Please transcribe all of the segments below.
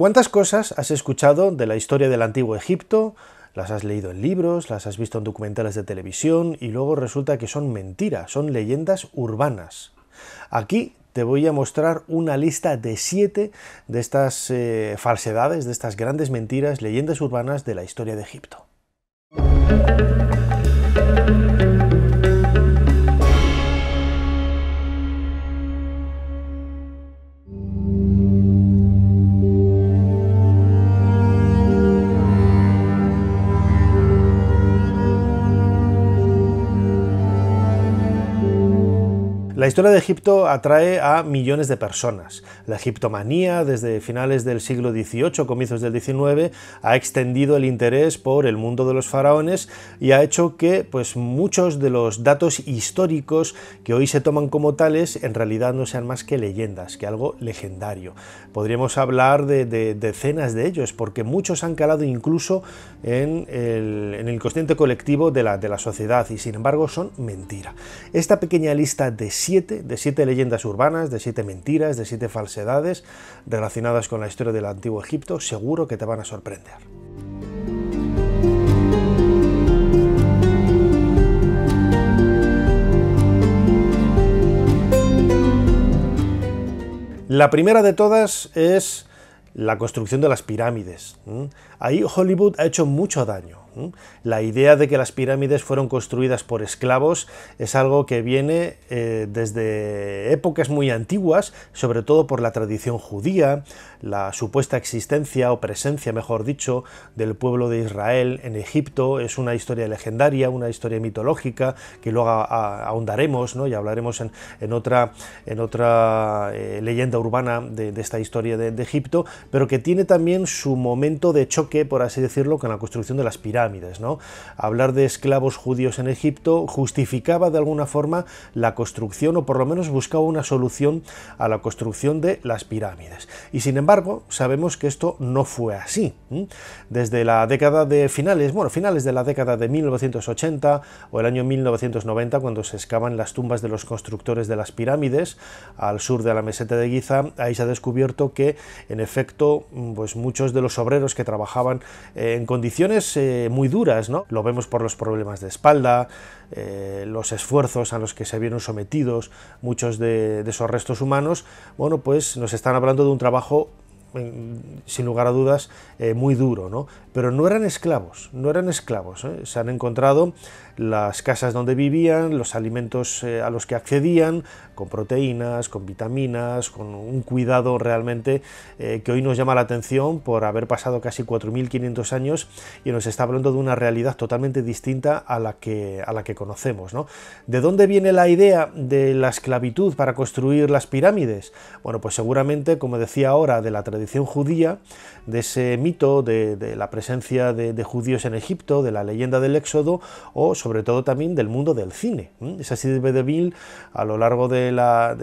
¿Cuántas cosas has escuchado de la historia del antiguo Egipto? Las has leído en libros, las has visto en documentales de televisión y luego resulta que son mentiras, son leyendas urbanas. Aquí te voy a mostrar una lista de siete de estas eh, falsedades, de estas grandes mentiras, leyendas urbanas de la historia de Egipto. La historia de Egipto atrae a millones de personas. La egiptomanía, desde finales del siglo XVIII, comienzos del XIX, ha extendido el interés por el mundo de los faraones y ha hecho que pues, muchos de los datos históricos que hoy se toman como tales en realidad no sean más que leyendas, que algo legendario. Podríamos hablar de, decenas de ellos, porque muchos han calado incluso en el, en consciente colectivo de la, de la sociedad y sin embargo son mentira. Esta pequeña lista de siete de siete leyendas urbanas, de siete mentiras, de siete falsedades relacionadas con la historia del antiguo Egipto, seguro que te van a sorprender. La primera de todas es la construcción de las pirámides. Ahí Hollywood ha hecho mucho daño. La idea de que las pirámides fueron construidas por esclavos es algo que viene eh, desde épocas muy antiguas, sobre todo por la tradición judía, la supuesta existencia o presencia, mejor dicho, del pueblo de Israel en Egipto. Es una historia legendaria, una historia mitológica, que luego ahondaremos ¿no? y hablaremos en, otra, en otra eh, leyenda urbana de, esta historia de Egipto, pero que tiene también su momento de choque, por así decirlo, con la construcción de las pirámides ¿no? Hablar de esclavos judíos en Egipto justificaba de alguna forma la construcción o por lo menos buscaba una solución a la construcción de las pirámides. Y sin embargo, sabemos que esto no fue así. Desde la década de finales, bueno, finales de la década de 1980 o el año 1990, cuando se excavan las tumbas de los constructores de las pirámides al sur de la meseta de Giza, ahí se ha descubierto que, en efecto, pues muchos de los obreros que trabajaban en condiciones eh, muy duras, ¿no? Lo vemos por los problemas de espalda, eh, los esfuerzos a los que se vieron sometidos muchos de, de esos restos humanos, bueno, pues nos están hablando de un trabajo sin lugar a dudas, eh, muy duro, Pero no eran esclavos, no eran esclavos. ¿eh? Se han encontrado las casas donde vivían, los alimentos eh, a los que accedían, con proteínas, con vitaminas, con un cuidado realmente que hoy nos llama la atención por haber pasado casi 4.500 años y nos está hablando de una realidad totalmente distinta a la que, a la que conocemos, ¿De dónde viene la idea de la esclavitud para construir las pirámides? Bueno, pues seguramente, como decía ahora, de la tradición judía, de ese mito de, la presencia de, judíos en Egipto, de la leyenda del Éxodo o sobre todo también del mundo del cine. es Esa de Bedeville a lo largo de la,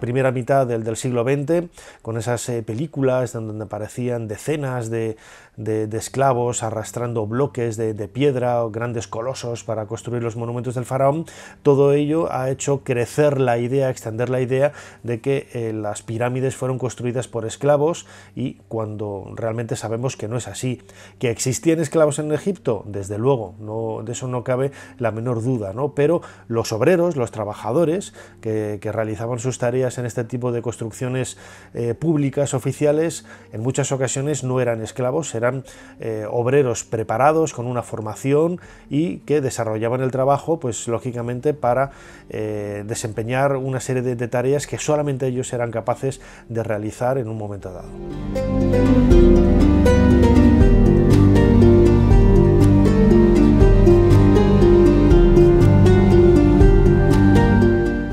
primera mitad del, del siglo XX, con esas eh, películas donde aparecían decenas de, de, esclavos arrastrando bloques de, piedra o grandes colosos para construir los monumentos del faraón, todo ello ha hecho crecer la idea, extender la idea de que eh, las pirámides fueron construidas por esclavos y cuando realmente sabemos que no es así. Que existían esclavos en Egipto, desde luego, no, de eso no cabe la menor duda, ¿no? pero los obreros, los trabajadores que, realizaban sus tareas en este tipo de construcciones eh, públicas, oficiales, en muchas ocasiones no eran esclavos, eran eh, obreros preparados con una formación y que desarrollaban el trabajo, pues lógicamente para eh, desempeñar una serie de, tareas que solamente ellos eran capaces de realizar en un momento dado.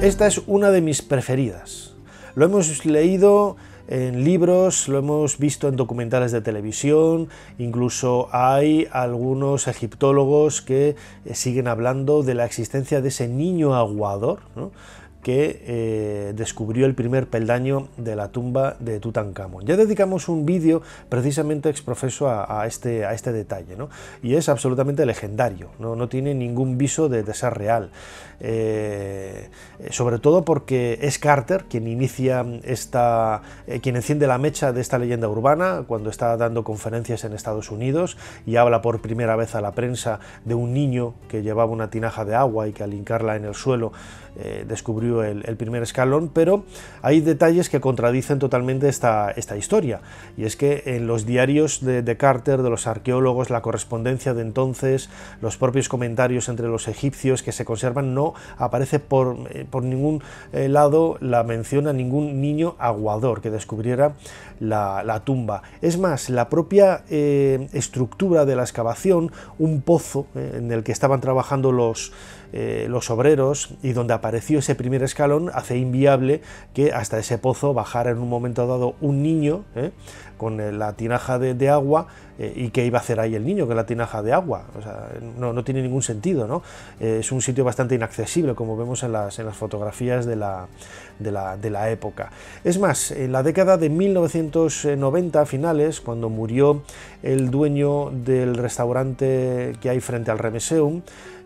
Esta es una de mis preferidas. Lo hemos leído en libros, lo hemos visto en documentales de televisión, incluso hay algunos egiptólogos que eh, siguen hablando de la existencia de ese niño aguador, que eh, descubrió el primer peldaño de la tumba de Tutankamón. Ya dedicamos un vídeo precisamente exprofeso a, este, este, detalle, y es absolutamente legendario, no, tiene ningún viso de, ser real, eh, sobre todo porque es Carter quien inicia esta, eh, quien enciende la mecha de esta leyenda urbana cuando está dando conferencias en Estados Unidos y habla por primera vez a la prensa de un niño que llevaba una tinaja de agua y que al hincarla en el suelo eh, descubrió el, primer escalón, pero hay detalles que contradicen totalmente esta, esta historia. Y es que en los diarios de, Carter, de los arqueólogos, la correspondencia de entonces, los propios comentarios entre los egipcios que se conservan, no aparece por, eh, por ningún eh, lado la mención a ningún niño aguador que descubriera la, tumba. Es más, la propia estructura de la excavación, un pozo en el que estaban trabajando los, eh, los obreros y donde apareció ese primer escalón hace inviable que hasta ese pozo bajara en un momento dado un niño ¿eh? con eh, la tinaja de, agua y que iba a hacer ahí el niño con la tinaja de agua. no, tiene ningún sentido, ¿no? es un sitio bastante inaccesible, como vemos en las, en las fotografías de la, de la, época. Es más, en la década de 1990, finales, cuando murió el dueño del restaurante que hay frente al Remeseum,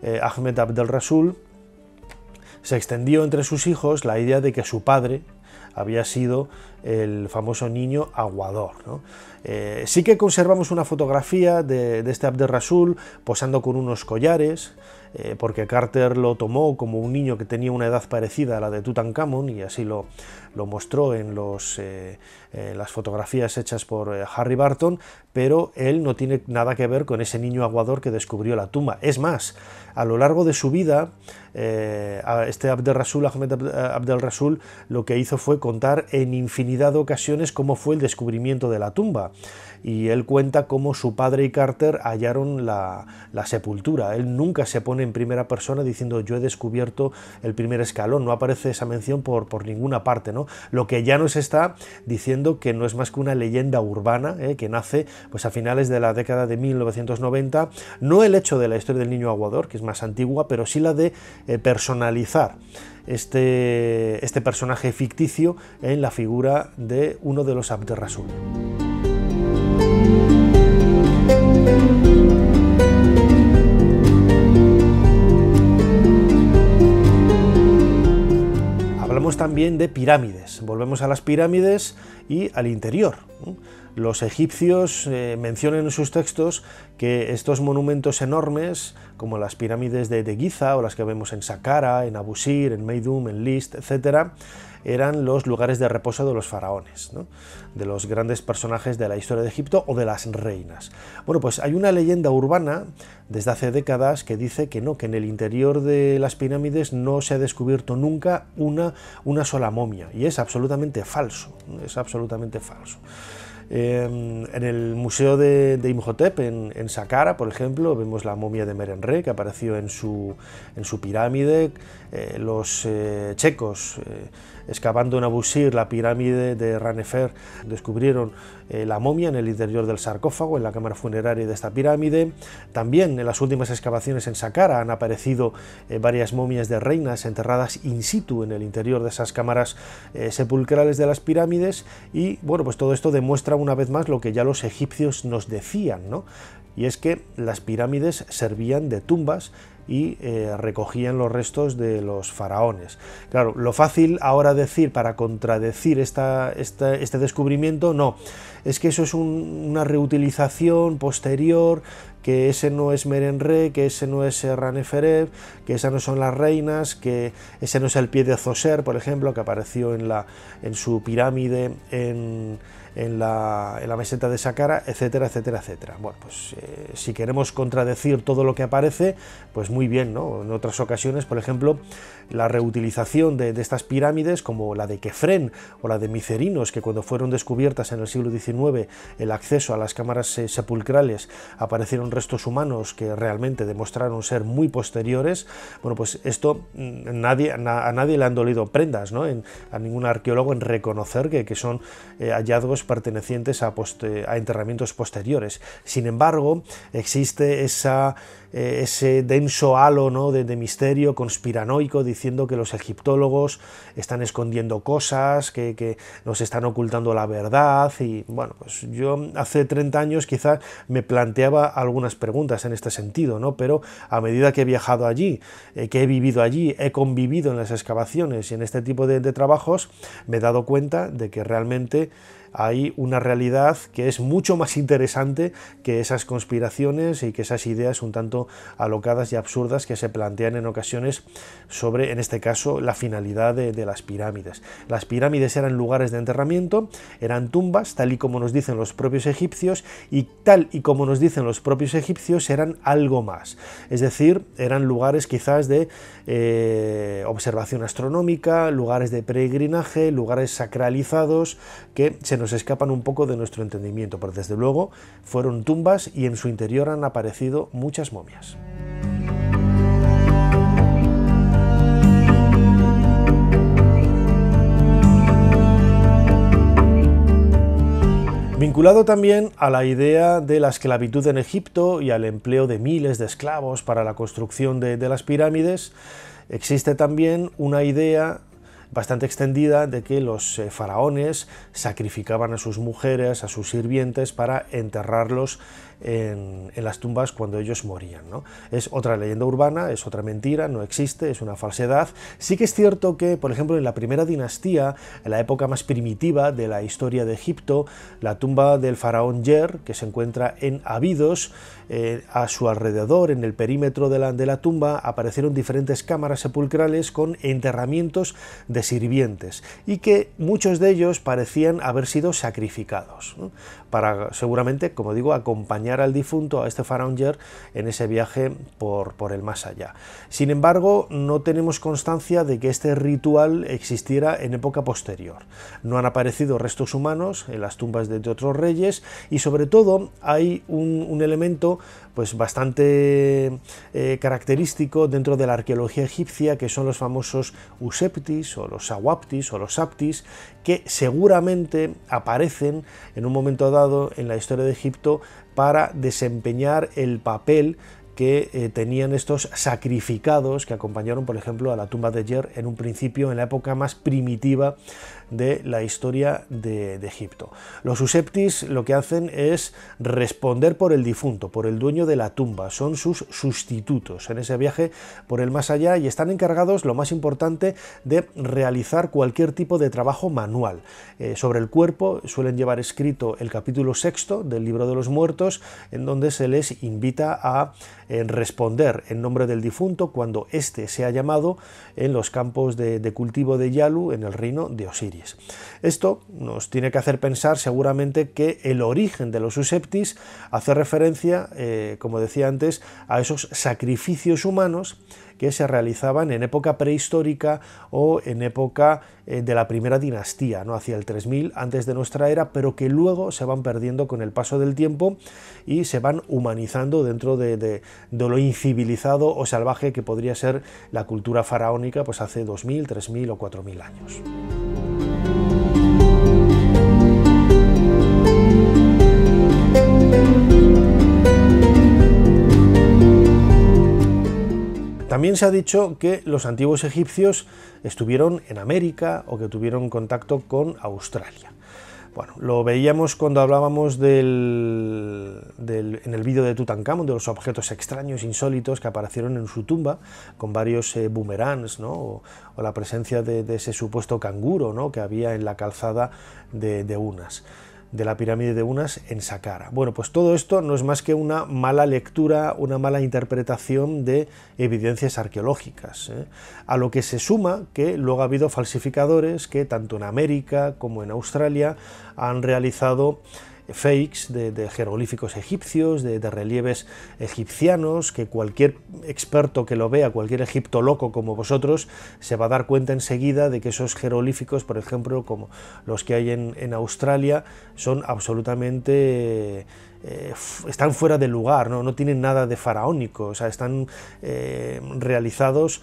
eh, Ahmed Abdel Rasul, se extendió entre sus hijos la idea de que su padre había sido el famoso niño aguador. Eh, sí que conservamos una fotografía de, este Abder Rasul posando con unos collares, eh, porque Carter lo tomó como un niño que tenía una edad parecida a la de Tutankamón y así lo, lo mostró en los, eh, las fotografías hechas por Harry Barton, pero él no tiene nada que ver con ese niño aguador que descubrió la tumba. Es más, a lo largo de su vida, eh, este Abdel Rasul, Ahmed eh, Abdel Rasul, lo que hizo fue contar en infinidad de ocasiones cómo fue el descubrimiento de la tumba y él cuenta cómo su padre y Carter hallaron la, sepultura. Él nunca se pone en primera persona diciendo yo he descubierto el primer escalón, no aparece esa mención por, ninguna parte. ¿no? Lo que ya nos está diciendo que no es más que una leyenda urbana ¿eh? que nace pues, a finales de la década de 1990, no el hecho de la historia del niño aguador, que es más antigua, pero sí la de eh, personalizar. Este, este, personaje ficticio en la figura de uno de los Abderrasul. también de pirámides. Volvemos a las pirámides y al interior. Los egipcios eh, mencionan en sus textos que estos monumentos enormes, como las pirámides de, de Giza o las que vemos en Saqqara, en Abusir, en Meidum, en List, etc., eran los lugares de reposo de los faraones, de los grandes personajes de la historia de Egipto o de las reinas. Bueno, pues hay una leyenda urbana desde hace décadas que dice que no, que en el interior de las pirámides no se ha descubierto nunca una, una sola momia, y es absolutamente falso, es absolutamente falso. Em, en el Museo de, Imhotep, en, en, Saqqara, por ejemplo, vemos la momia de Merenre que apareció en su, en su pirámide. Eh, los eh, checos, eh, excavando en Abusir la pirámide de Ranefer, descubrieron la momia en el interior del sarcófago, en la cámara funeraria de esta pirámide. También en las últimas excavaciones en Saqqara han aparecido varias momias de reinas enterradas in situ en el interior de esas cámaras sepulcrales de las pirámides. Y bueno, pues todo esto demuestra una vez más lo que ya los egipcios nos decían, ¿no? y es que las pirámides servían de tumbas y eh, recogían los restos de los faraones. Claro, lo fácil ahora decir para contradecir esta, este descubrimiento, no, es que eso es una reutilización posterior, que ese no es Merenre, que ese no es Raneferev, que esas no son las reinas, que ese no es el pie de Zoser, por ejemplo, que apareció en, la, en su pirámide en en la, meseta de Sakara, etcétera, etcétera, etcétera. Bueno, pues eh, si queremos contradecir todo lo que aparece, pues muy bien, ¿no? En otras ocasiones, por ejemplo, la reutilización de, estas pirámides, como la de Kefren o la de Micerinos, que cuando fueron descubiertas en el siglo XIX, el acceso a las cámaras eh, sepulcrales aparecieron restos humanos que realmente demostraron ser muy posteriores, bueno, pues esto mm, nadie, a nadie le han dolido prendas, ¿no? a ningún arqueólogo en reconocer que, son eh, hallazgos pertenecientes a, enterramientos posteriores. Sin embargo, existe esa, eh, ese denso halo ¿no? de, misterio conspiranoico diciendo que los egiptólogos están escondiendo cosas, que, nos están ocultando la verdad. Y bueno, pues yo hace 30 años quizá me planteaba algunas preguntas en este sentido, ¿no? pero a medida que he viajado allí, eh, que he vivido allí, he convivido en las excavaciones y en este tipo de trabajos, me he dado cuenta de que realmente hay una realidad que es mucho más interesante que esas conspiraciones y que esas ideas un tanto alocadas y absurdas que se plantean en ocasiones sobre, en este caso, la finalidad de, las pirámides. Las pirámides eran lugares de enterramiento, eran tumbas, tal y como nos dicen los propios egipcios, y tal y como nos dicen los propios egipcios, eran algo más. Es decir, eran lugares quizás de eh, observación astronómica, lugares de peregrinaje, lugares sacralizados que se nos nos escapan un poco de nuestro entendimiento, pero desde luego fueron tumbas y en su interior han aparecido muchas momias. Vinculado también a la idea de la esclavitud en Egipto y al empleo de miles de esclavos para la construcción de, de las pirámides, existe también una idea bastante extendida de que los eh, faraones sacrificaban a sus mujeres, a sus sirvientes, para enterrarlos en, las tumbas cuando ellos morían. Es otra leyenda urbana, es otra mentira, no existe, es una falsedad. Sí que es cierto que, por ejemplo, en la primera dinastía, en la época más primitiva de la historia de Egipto, la tumba del faraón Yer, que se encuentra en Abidos, eh, a su alrededor, en el perímetro de la, de la tumba, aparecieron diferentes cámaras sepulcrales con enterramientos de sirvientes y que muchos de ellos parecían haber sido sacrificados para seguramente, como digo, acompañar al difunto, a este yer en ese viaje por, por el más allá. Sin embargo, no tenemos constancia de que este ritual existiera en época posterior. No han aparecido restos humanos en las tumbas de, otros reyes y sobre todo hay un, elemento pues bastante eh, característico dentro de la arqueología egipcia que son los famosos useptis o los sawaptis o los saptis que seguramente aparecen en un momento dado en la historia de Egipto para desempeñar el papel que eh, tenían estos sacrificados que acompañaron, por ejemplo, a la tumba de Yer en un principio, en la época más primitiva de la historia de, Egipto. Los Useptis lo que hacen es responder por el difunto, por el dueño de la tumba, son sus sustitutos en ese viaje por el más allá y están encargados, lo más importante, de realizar cualquier tipo de trabajo manual. Eh, sobre el cuerpo suelen llevar escrito el capítulo sexto del libro de los muertos, en donde se les invita a eh, responder en nombre del difunto cuando éste sea llamado en los campos de cultivo de Yalu en el reino de Osiria. Esto nos tiene que hacer pensar seguramente que el origen de los susceptis hace referencia, eh, como decía antes, a esos sacrificios humanos que se realizaban en época prehistórica o en época eh, de la primera dinastía, ¿no? hacia el 3000 antes de nuestra era, pero que luego se van perdiendo con el paso del tiempo y se van humanizando dentro de, lo incivilizado o salvaje que podría ser la cultura faraónica pues hace 2000, 3000 o 4000 años. También se ha dicho que los antiguos egipcios estuvieron en América o que tuvieron contacto con Australia. Bueno, lo veíamos cuando hablábamos del, en el vídeo de Tutankamón, de los objetos extraños, insólitos que aparecieron en su tumba, con varios eh, boomerangs, ¿no? o, la presencia de, ese supuesto canguro ¿no? que había en la calzada de Unas de la pirámide de Unas en Saqqara. Bueno, pues todo esto no es más que una mala lectura, una mala interpretación de evidencias arqueológicas, ¿eh? a lo que se suma que luego ha habido falsificadores que tanto en América como en Australia han realizado fakes de, jeroglíficos egipcios, de, relieves egipcianos, que cualquier experto que lo vea, cualquier egipto loco como vosotros, se va a dar cuenta enseguida de que esos jeroglíficos, por ejemplo, como los que hay en, Australia, son absolutamente... Eh, están fuera de lugar, ¿no? no tienen nada de faraónico, o sea, están eh, realizados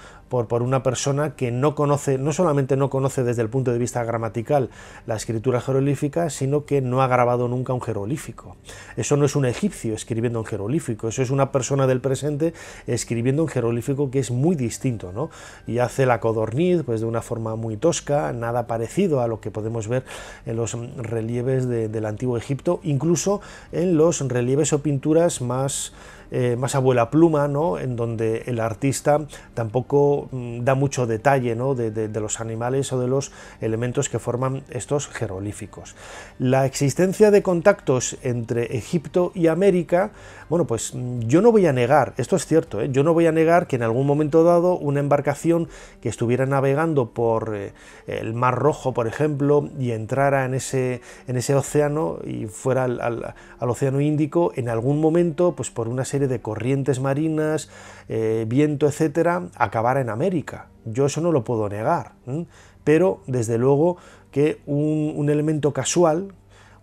por, una persona que no conoce, no solamente no conoce desde el punto de vista gramatical la escritura jeroglífica, sino que no ha grabado nunca un jeroglífico. Eso no es un egipcio escribiendo un jeroglífico, eso es una persona del presente escribiendo un jeroglífico que es muy distinto, ¿no? Y hace la codorniz pues de una forma muy tosca, nada parecido a lo que podemos ver en los relieves del antiguo Egipto, incluso en los relieves o pinturas más eh, más abuela pluma, ¿no? en donde el artista tampoco mm, da mucho detalle ¿no? de, los animales o de los elementos que forman estos jeroglíficos. La existencia de contactos entre Egipto y América, bueno, pues mm, yo no voy a negar, esto es cierto, ¿eh? yo no voy a negar que en algún momento dado una embarcación que estuviera navegando por eh, el Mar Rojo, por ejemplo, y entrara en ese, en ese océano y fuera al, al Océano Índico, en algún momento, pues por una serie de corrientes marinas, eh, viento, etcétera, acabara en América. Yo eso no lo puedo negar, pero desde luego que un, elemento casual,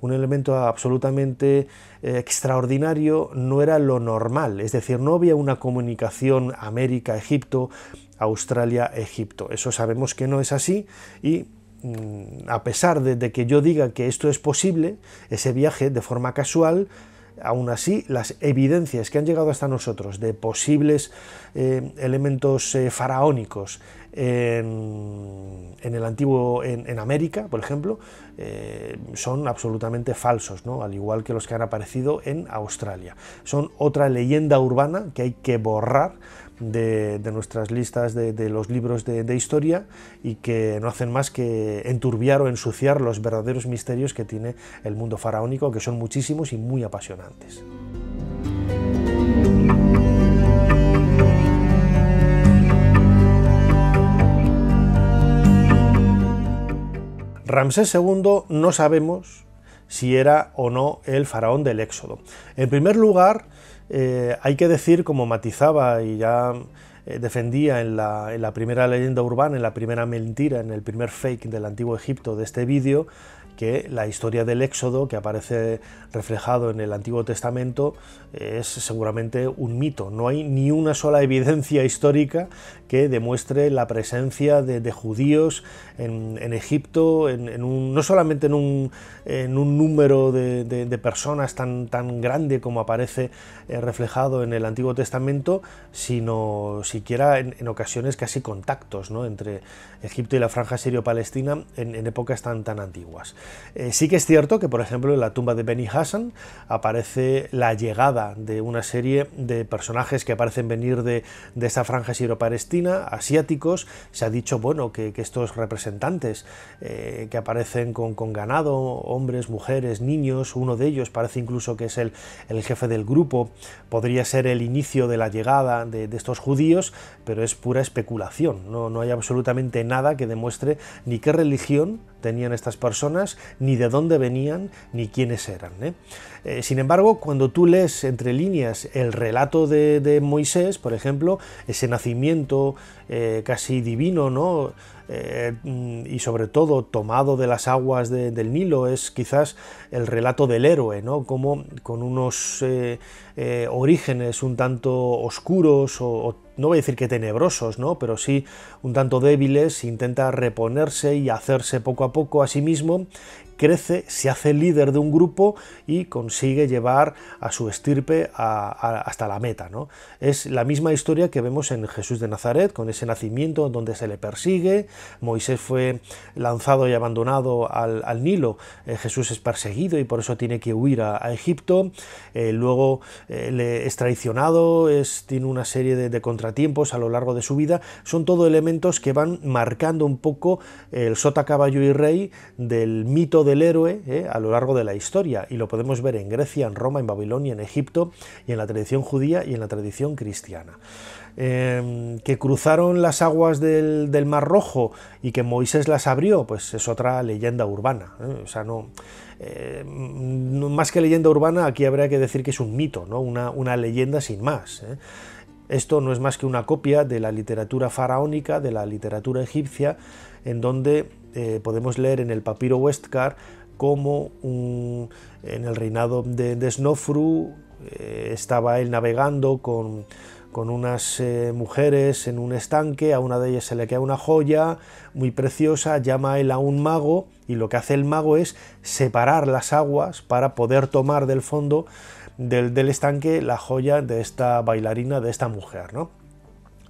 un elemento absolutamente eh, extraordinario, no era lo normal. Es decir, no había una comunicación América-Egipto, Australia-Egipto. Eso sabemos que no es así y mm, a pesar de, que yo diga que esto es posible, ese viaje de forma casual Aún así, las evidencias que han llegado hasta nosotros de posibles eh, elementos eh, faraónicos en, el antiguo, en, América, por ejemplo, eh, son absolutamente falsos, ¿no? al igual que los que han aparecido en Australia. Son otra leyenda urbana que hay que borrar de, nuestras listas de, los libros de, de, historia y que no hacen más que enturbiar o ensuciar los verdaderos misterios que tiene el mundo faraónico, que son muchísimos y muy apasionantes. Ramsés II no sabemos si era o no el faraón del Éxodo. En primer lugar, eh, hay que decir, como matizaba y ya eh, defendía en la, en la primera leyenda urbana, en la primera mentira, en el primer fake del antiguo Egipto de este vídeo, que la historia del Éxodo, que aparece reflejado en el Antiguo Testamento, es seguramente un mito. No hay ni una sola evidencia histórica que demuestre la presencia de, judíos en, Egipto, no solamente en un, un número de, personas tan, tan grande como aparece eh, reflejado en el Antiguo Testamento, sino siquiera en, ocasiones casi contactos ¿no? entre Egipto y la franja sirio-palestina en, épocas tan, tan antiguas. Eh, sí que es cierto que, por ejemplo, en la tumba de Benny Hassan aparece la llegada de una serie de personajes que aparecen venir de, de esa franja sirio-palestina, asiáticos. Se ha dicho, bueno, que, estos representantes eh, que aparecen con, ganado, hombres, mujeres, niños, uno de ellos parece incluso que es el, jefe del grupo, podría ser el inicio de la llegada de, estos judíos, pero es pura especulación. no hay absolutamente nada que demuestre ni qué religión tenían estas personas, ni de dónde venían, ni quiénes eran. ¿eh? Eh, sin embargo, cuando tú lees entre líneas el relato de, Moisés, por ejemplo, ese nacimiento eh, casi divino, ¿no? Mm, y sobre todo tomado de las aguas del Nilo, es quizás el relato del héroe, ¿no? Como con unos orígenes un tanto oscuros o no voy a decir que tenebrosos, ¿no? pero sí un tanto débiles, intenta reponerse y hacerse poco a poco a sí mismo, crece, se hace líder de un grupo y consigue llevar a su estirpe hasta la meta. ¿no? Es la misma historia que vemos en Jesús de Nazaret, con ese nacimiento donde se le persigue, Moisés fue lanzado y abandonado al, Nilo, eh, Jesús es perseguido y por eso tiene que huir a, Egipto, eh, luego eh, le es traicionado, es, tiene una serie de, de tiempos a lo largo de su vida, son todo elementos que van marcando un poco el sota caballo y rey del mito del héroe eh, a lo largo de la historia y lo podemos ver en Grecia, en Roma, en Babilonia, en Egipto y en la tradición judía y en la tradición cristiana. Em, que cruzaron las aguas del, Mar Rojo y que Moisés las abrió, pues es otra leyenda urbana. Eh. O sea, em, no, más que leyenda urbana, aquí habría que decir que es un mito, ¿no? una, una leyenda sin más. Eh. Esto no es más que una copia de la literatura faraónica, de la literatura egipcia, en donde eh, podemos leer en el papiro Westcar cómo en el reinado de, de Snofru eh, estaba él navegando con, unas eh, mujeres en un estanque, a una de ellas se le queda una joya muy preciosa, llama él a un mago y lo que hace el mago es separar las aguas para poder tomar del fondo del, estanque la joya de esta bailarina, de esta mujer, ¿no?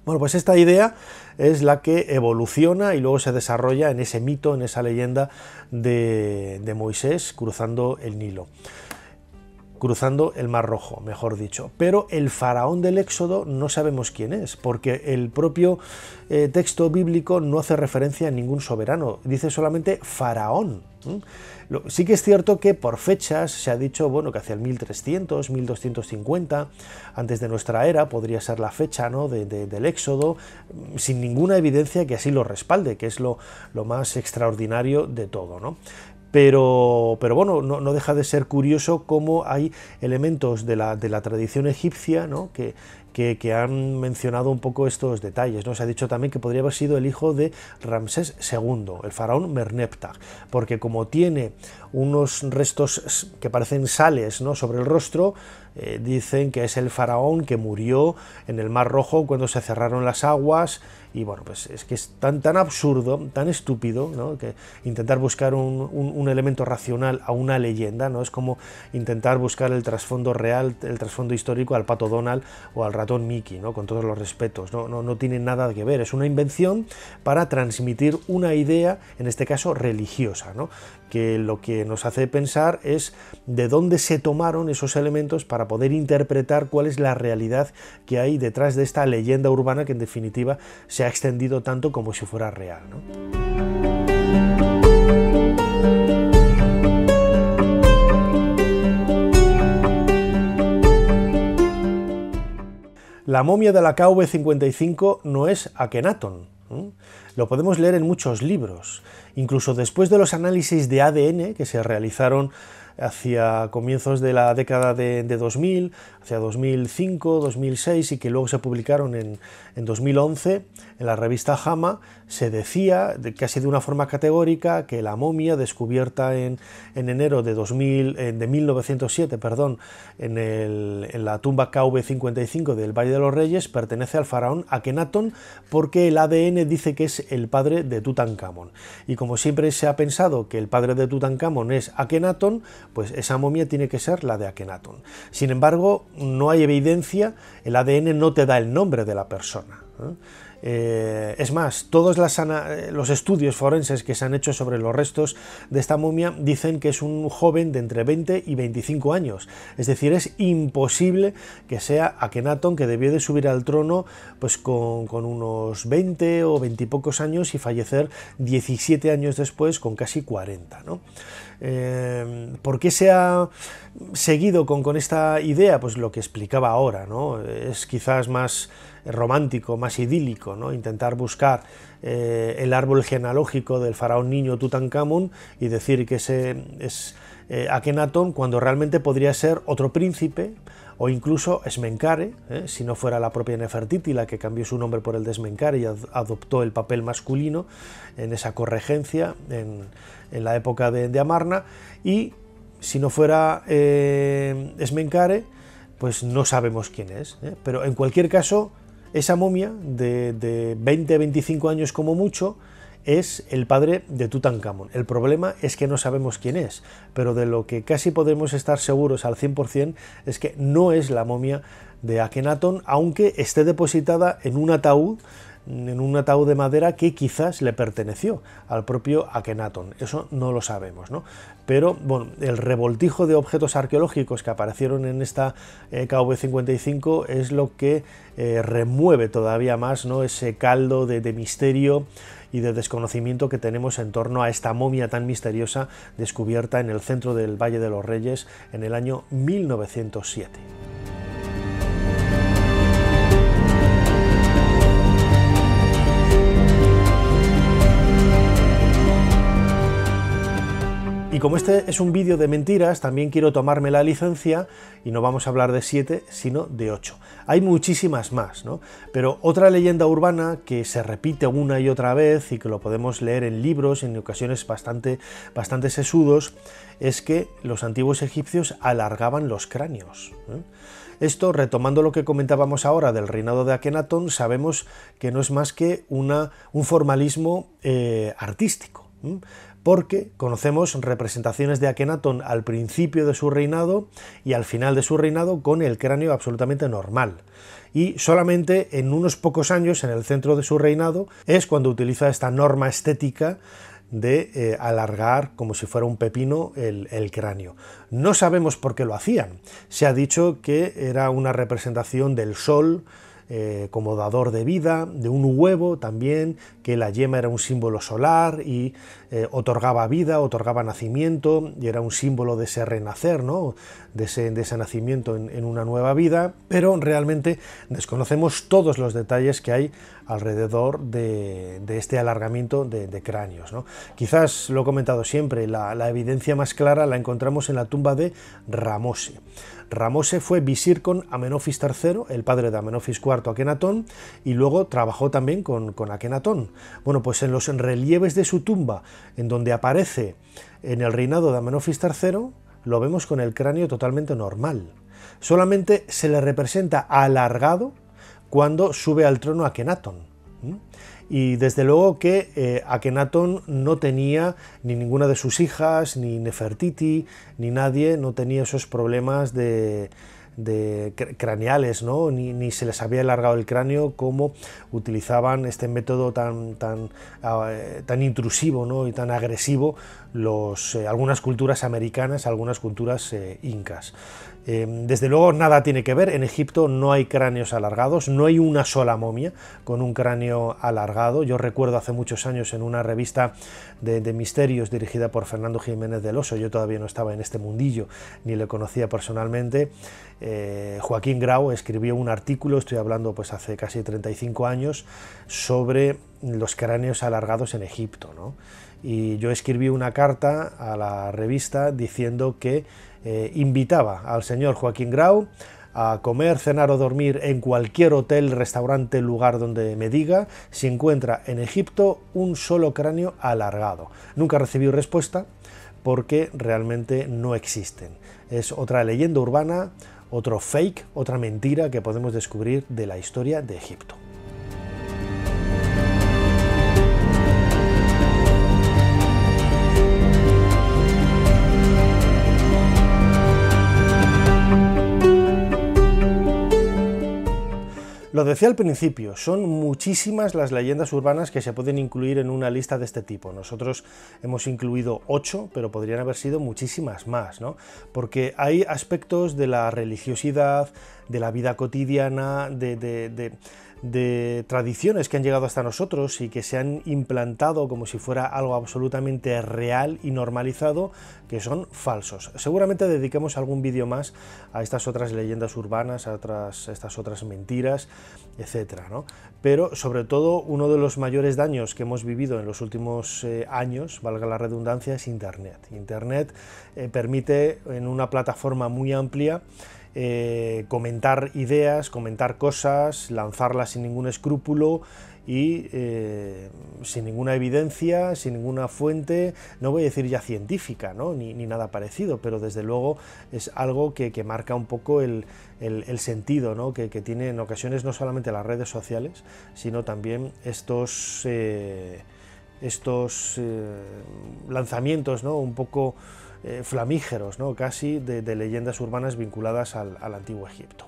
Bueno, pues esta idea es la que evoluciona y luego se desarrolla en ese mito, en esa leyenda de Moisés cruzando el Nilo cruzando el Mar Rojo, mejor dicho. Pero el faraón del Éxodo no sabemos quién es, porque el propio eh, texto bíblico no hace referencia a ningún soberano, dice solamente faraón. Sí que es cierto que por fechas se ha dicho bueno, que hacia el 1300, 1250, antes de nuestra era, podría ser la fecha ¿no? del éxodo, mm, sin ninguna evidencia que así lo respalde, que es lo, lo más extraordinario de todo. ¿no? Pero, pero bueno, no, deja de ser curioso cómo hay elementos de la, tradición egipcia que, que, han mencionado un poco estos detalles. ¿no? Se ha dicho también que podría haber sido el hijo de Ramsés II, el faraón Merneptah, porque como tiene unos restos que parecen sales ¿no? sobre el rostro, eh, dicen que es el faraón que murió en el Mar Rojo cuando se cerraron las aguas y bueno, pues es que es tan, tan absurdo, tan estúpido, que intentar buscar un, un, elemento racional a una leyenda, ¿no? Es como intentar buscar el trasfondo real, el trasfondo histórico al pato Donald o al ratón Mickey, ¿no? Con todos los respetos, ¿no? No, no, tiene nada que ver. Es una invención para transmitir una idea, en este caso religiosa, ¿no? que lo que nos hace pensar es de dónde se tomaron esos elementos para poder interpretar cuál es la realidad que hay detrás de esta leyenda urbana que en definitiva se ha extendido tanto como si fuera real. La momia de la KV-55 no es Akenaton. Lo podemos leer en muchos libros. Incluso después de los análisis de ADN que se realizaron hacia comienzos de la década de, de 2000, 2005, 2006 y que luego se publicaron en, en 2011 en la revista Jama, se decía de, casi de una forma categórica que la momia descubierta en, en enero de, 2000, de 1907 perdón, en, el, en la tumba KV55 del Valle de los Reyes pertenece al faraón Akenatón porque el ADN dice que es el padre de Tutankamón. Y como siempre se ha pensado que el padre de Tutankamón es Akenatón, pues esa momia tiene que ser la de Akenatón. Sin embargo, no hay evidencia, el ADN no te da el nombre de la persona. ¿eh? Eh, es más, todos eh, los estudios forenses que se han hecho sobre los restos de esta momia dicen que es un joven de entre 20 y 25 años. Es decir, es imposible que sea Akenatón que debió de subir al trono pues con, unos 20 o 20 y pocos años y fallecer 17 años después con casi 40. ¿no? Eh, ¿Por qué se ha seguido con, con esta idea? Pues lo que explicaba ahora, ¿no? Es quizás más romántico, más idílico, ¿no? intentar buscar eh, el árbol genealógico del faraón niño Tutankamón y decir que ese es eh, Akenatón cuando realmente podría ser otro príncipe o incluso Esmencare, ¿eh? si no fuera la propia Nefertiti la que cambió su nombre por el de Esmencare y adoptó el papel masculino en esa corregencia en, la época de, de, Amarna, y si no fuera Esmencare, pues no sabemos quién es. Pero en cualquier caso, esa momia de, de 20-25 años como mucho es el padre de Tutankamón. El problema es que no sabemos quién es, pero de lo que casi podemos estar seguros al 100% es que no es la momia de Akhenaton, aunque esté depositada en un ataúd en un ataúd de madera que quizás le perteneció al propio Akenatón, Eso no lo sabemos, ¿no? Pero, bueno, el revoltijo de objetos arqueológicos que aparecieron en esta eh, KV55 es lo que eh, remueve todavía más ese caldo de, de misterio y de desconocimiento que tenemos en torno a esta momia tan misteriosa descubierta en el centro del Valle de los Reyes en el año 1907. Y como este es un vídeo de mentiras, también quiero tomarme la licencia y no vamos a hablar de siete sino de ocho Hay muchísimas más, ¿no? Pero otra leyenda urbana que se repite una y otra vez y que lo podemos leer en libros, en ocasiones bastante, bastante sesudos, es que los antiguos egipcios alargaban los cráneos. ¿eh? Esto, retomando lo que comentábamos ahora del reinado de Akenatón, sabemos que no es más que una, un formalismo eh, artístico porque conocemos representaciones de Akenatón al principio de su reinado y al final de su reinado con el cráneo absolutamente normal. Y solamente en unos pocos años, en el centro de su reinado, es cuando utiliza esta norma estética de eh, alargar como si fuera un pepino el, cráneo. No sabemos por qué lo hacían. Se ha dicho que era una representación del sol eh, como dador de vida, de un huevo también, que la yema era un símbolo solar y eh, otorgaba vida, otorgaba nacimiento y era un símbolo de ese renacer, ¿no? de, ese, nacimiento en, una nueva vida, pero realmente desconocemos todos los detalles que hay alrededor de, este alargamiento de, cráneos. Quizás, lo he comentado siempre, la, evidencia más clara la encontramos en la tumba de Ramose. Ramose fue visir con Amenofis III, el padre de Amenofis IV Akenatón, y luego trabajó también con, con Akenatón. Bueno, pues en los relieves de su tumba en donde aparece en el reinado de Amenofis III, lo vemos con el cráneo totalmente normal. Solamente se le representa alargado cuando sube al trono Akenatón. Y desde luego que eh, Akenaton no tenía ni ninguna de sus hijas, ni Nefertiti, ni nadie, no tenía esos problemas de, de craneales, ¿no? Ni, se les había alargado el cráneo como utilizaban este método tan, tan, ah, eh, tan intrusivo y tan agresivo los, eh, algunas culturas americanas, algunas culturas eh, incas. Em, desde luego nada tiene que ver, en Egipto no hay cráneos alargados, no hay una sola momia con un cráneo alargado. Yo recuerdo hace muchos años en una revista de, misterios dirigida por Fernando Jiménez del Oso, yo todavía no estaba en este mundillo ni le conocía personalmente, eh, Joaquín Grau escribió un artículo, estoy hablando pues hace casi 35 años, sobre los cráneos alargados en Egipto. Y yo escribí una carta a la revista diciendo que eh, invitaba al señor Joaquín Grau a comer, cenar o dormir en cualquier hotel, restaurante, lugar donde me diga, si encuentra en Egipto un solo cráneo alargado. Nunca recibió respuesta porque realmente no existen. Es otra leyenda urbana, otro fake, otra mentira que podemos descubrir de la historia de Egipto. Lo decía al principio, son muchísimas las leyendas urbanas que se pueden incluir en una lista de este tipo. Nosotros hemos incluido ocho, pero podrían haber sido muchísimas más, ¿no? Porque hay aspectos de la religiosidad, de la vida cotidiana, de, de de tradiciones que han llegado hasta nosotros y que se han implantado como si fuera algo absolutamente real y normalizado, que son falsos. Seguramente dediquemos algún vídeo más a estas otras leyendas urbanas, a, otras, estas otras mentiras, etcétera, Pero sobre todo uno de los mayores daños que hemos vivido en los últimos eh, años, valga la redundancia, es Internet. Internet eh, permite en una plataforma muy amplia eh, comentar ideas, comentar cosas, lanzarlas sin ningún escrúpulo y eh, sin ninguna evidencia, sin ninguna fuente, no voy a decir ya científica, ¿no? ni, nada parecido, pero desde luego es algo que, marca un poco el, sentido que, tiene en ocasiones no solamente las redes sociales, sino también estos, eh, estos lanzamientos ¿no? un poco eh, flamígeros, ¿no? casi de, leyendas urbanas vinculadas al Antiguo Egipto.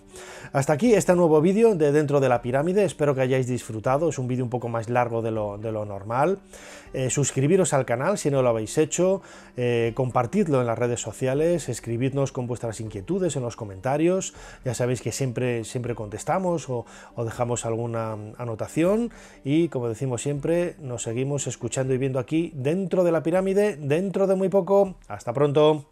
Hasta aquí este nuevo vídeo de dentro de la pirámide, espero que hayáis disfrutado, es un vídeo un poco más largo de lo, normal. Eh, suscribiros al canal si no lo habéis hecho, eh, compartidlo en las redes sociales, escribidnos con vuestras inquietudes en los comentarios, ya sabéis que siempre, siempre contestamos o dejamos alguna anotación y como decimos siempre, nos seguimos escuchando y viendo aquí dentro de la pirámide, dentro de muy poco. Hasta pronto.